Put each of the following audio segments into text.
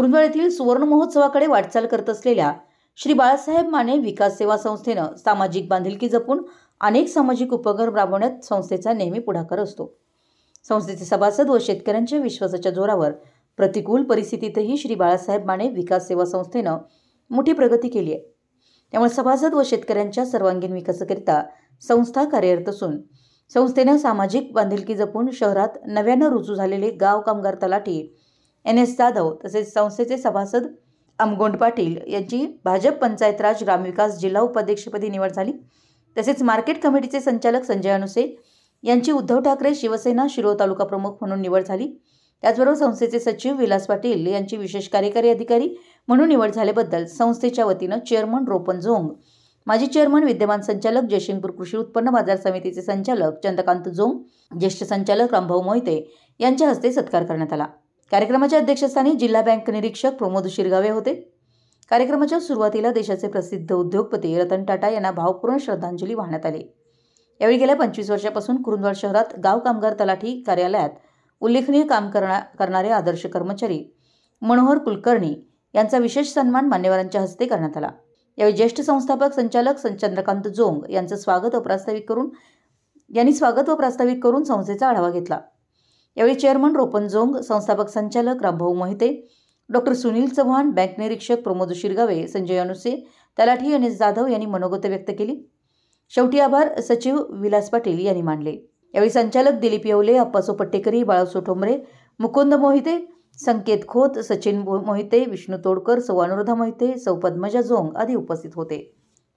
कुरुंदवाड सुवर्ण महोत्सवाकडे वाटचाल करत असलेल्या श्री बाळासाहेब माने विकास सेवा संस्थेनं सामाजिक बांधिलकी जपून अनेक सामाजिक उपक्रम राबवण्यात संस्थेचा नेहमी पुढाकार असतो संस्थेचे सभासद व शेतकऱ्यांच्या विश्वासाच्या जोरावर प्रतिकूल परिस्थितीतही श्री बाळासाहेब माने विकास सेवा संस्थेनं मोठी प्रगती केली आहे त्यामुळे सभासद व शेतकऱ्यांच्या सर्वांगीण विकासाकरिता संस्था कार्यरत असून संस्थेनं सामाजिक बांधिलकी जपून शहरात नव्यानं रुजू झालेले गाव कामगार तलाठी एन एस जाधव तसेच संस्थेचे सभासद अमगोंड पाटील यांची भाजप पंचायत राज ग्रामविकास जिल्हा उपाध्यक्षपदी निवड झाली तसेच मार्केट कमिटीचे संचालक संजय अनुसे यांची उद्धव ठाकरे शिवसेना शिरो तालुका प्रमुख म्हणून निवड झाली त्याचबरोबर संस्थेचे सचिव विलास पाटील यांची विशेष कार्यकारी अधिकारी म्हणून निवड झाल्याबद्दल संस्थेच्या वतीनं चेअरमन रोपन झोंग माजी चेअरमन विद्यमान संचालक जयशिंगपूर कृषी उत्पन्न बाजार समितीचे संचालक चंद्रकांत झोंग ज्येष्ठ संचालक रामभाऊ मोहिते यांच्या हस्ते सत्कार करण्यात आला कार्यक्रमाच्या अध्यक्षस्थानी जिल्हा बँक निरीक्षक प्रमोद शिरगावे होते कार्यक्रमाच्या सुरुवातीला देशाचे प्रसिद्ध उद्योगपती रतन टाटा यांना भावपूर्ण श्रद्धांजली वाहण्यात आली यावेळी गेल्या पंचवीस वर्षापासून कुरुंदवाड शहरात गाव कामगार तलाठी कार्यालयात उल्लेखनीय काम करणा करणारे आदर्श कर्मचारी मनोहर कुलकर्णी यांचा विशेष सन्मान मान्यवरांच्या हस्ते करण्यात आला यावेळी ज्येष्ठ संस्थापक संचालक चंद्रकांत जोंग यांचं स्वागत व प्रास्ताविक करून यांनी स्वागत व प्रास्ताविक करून संस्थेचा आढावा घेतला यावेळी चेअरमन रोपन जोंग संस्थापक संचालक रामभाऊ मोहिते डॉक्टर सुनील चव्हाण बँक निरीक्षक प्रमोद शिरगावे संजय अनुसे तलाठी आणि जाधव यांनी मनोगत व्यक्त केली शेवटी आभार सचिव विलास पाटील यांनी मानले यावेळी संचालक दिलीप येवले अप्पासो पट्टेकरी बाळासो ठोंबरे मुकुंद मोहिते संकेत खोत सचिन मोहिते विष्णू तोडकर सौ अनुराधा मोहिते सौ पद्मजा जोंग आदी उपस्थित होते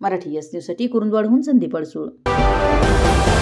मराठी एस न्यूजसाठी कुरुंदवाडहून संदीप अडसूळ